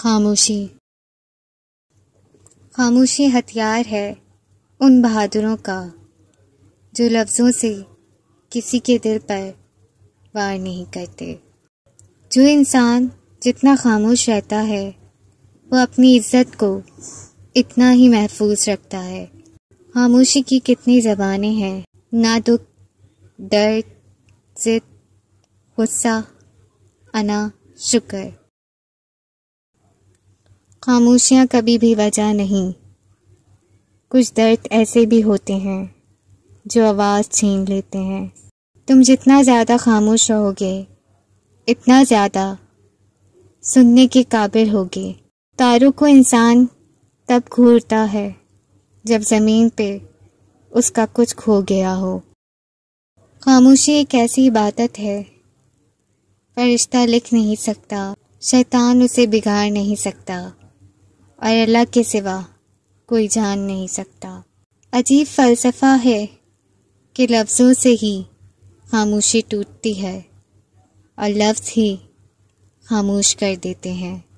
खामोशी खामोशी हथियार है उन बहादुरों का जो लफ्ज़ों से किसी के दिल पर वार नहीं करते जो इंसान जितना खामोश रहता है वो अपनी इज्जत को इतना ही महफूज रखता है खामोशी की कितनी ज़बानें हैं ना दुख दर्द जिद गुस्सा अना शुक्र खामोशियाँ कभी भी वजह नहीं कुछ दर्द ऐसे भी होते हैं जो आवाज़ छीन लेते हैं तुम जितना ज़्यादा खामोश रहोगे इतना ज़्यादा सुनने के काबिल होगे तारों को इंसान तब घूरता है जब ज़मीन पे उसका कुछ खो गया हो खामोशी एक ऐसी इबादत है फरिश्ता लिख नहीं सकता शैतान उसे बिगाड़ नहीं सकता और अल्लाह के सिवा कोई जान नहीं सकता अजीब फ़लसफ़ा है कि लफ्ज़ों से ही खामोशी टूटती है और लफ्ज़ ही खामोश कर देते हैं